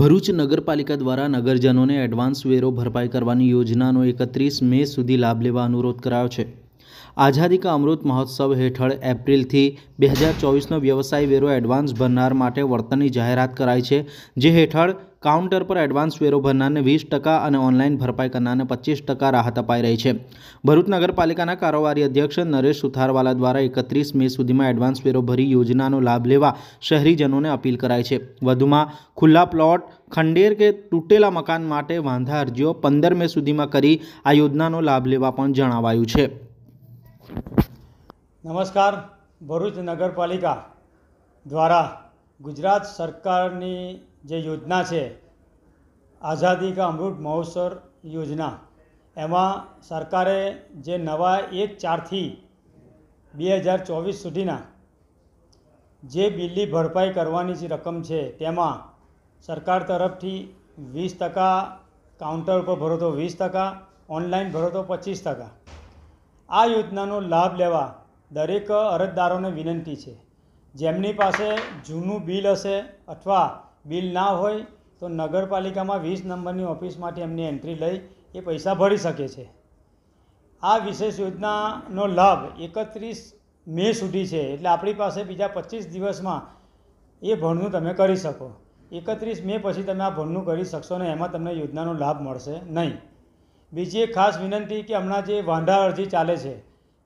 ભરૂચ નગરપાલિકા દ્વારા નગરજનોને એડવાન્સ વેરો ભરપાઈ કરવાની યોજનાનો એકત્રીસ મે સુધી લાભ લેવા અનુરોધ કરાયો છે આઝાદી અમૃત મહોત્સવ હેઠળ એપ્રિલથી બે હજાર ચોવીસનો વ્યવસાય વેરો એડવાન્સ ભરનાર માટે વળતરની જાહેરાત કરાઈ છે જે હેઠળ કાઉન્ટર પર એડવાન્સ વેરો ભરનારને વીસ ટકા અને ઓનલાઈન ભરપાઈ કરનારને પચીસ ટકા રાહત અપાઈ રહી છે ભરૂચ નગરપાલિકાના કારોબારી અધ્યક્ષ નરેશ સુથારવાલા દ્વારા એકત્રીસ મે સુધીમાં એડવાન્સ વેરો ભરી યોજનાનો લાભ લેવા શહેરીજનોને અપીલ કરાઈ છે વધુમાં ખુલ્લા પ્લોટ ખંડેર કે તૂટેલા મકાન માટે વાંધા અરજીઓ પંદર મે સુધીમાં કરી આ યોજનાનો લાભ લેવા પણ જણાવાયું છે નમસ્કાર ભરૂચ નગરપાલિકા દ્વારા ગુજરાત સરકારની જે યોજના છે આઝાદી કા અમૃત મહોત્સવ યોજના એમાં સરકારે જે નવા એક ચારથી બે હજાર ચોવીસ સુધીના જે બિલની ભરપાઈ કરવાની જે રકમ છે તેમાં સરકાર તરફથી વીસ ટકા કાઉન્ટર ઉપર ભરો તો વીસ ટકા ઓનલાઈન ભરો તો પચીસ ટકા આ યોજનાનો લાભ લેવા દરેક અરજદારોને વિનંતી છે જેમની પાસે જૂનું બિલ હશે અથવા બિલ ના હોય તો નગરપાલિકામાં વીસ નંબરની ઓફિસમાંથી એમની એન્ટ્રી લઈ એ પૈસા ભરી શકે છે આ વિશેષ યોજનાનો લાભ એકત્રીસ મે સુધી છે એટલે આપણી પાસે બીજા પચીસ દિવસમાં એ ભણનું તમે કરી શકો એકત્રીસ મે પછી તમે આ ભણનું કરી શકશો ને એમાં તમને યોજનાનો લાભ મળશે નહીં બીજી એક ખાસ વિનંતી કે હમણાં જે વાંધા અરજી ચાલે છે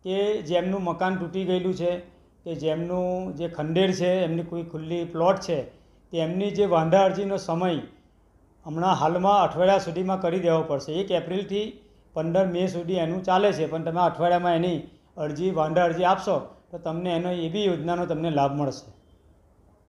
કે જેમનું મકાન તૂટી ગયેલું છે કે જેમનું જે ખંડેર છે એમની કોઈ ખુલ્લી પ્લોટ છે તે એમની જે વાંધા અરજીનો સમય હમણાં હાલમાં અઠવાડિયા સુધીમાં કરી દેવો પડશે એક એપ્રિલથી પંદર મે સુધી એનું ચાલે છે પણ તમે અઠવાડિયામાં એની અરજી વાંધા અરજી આપશો તો તમને એનો એ બી યોજનાનો તમને લાભ મળશે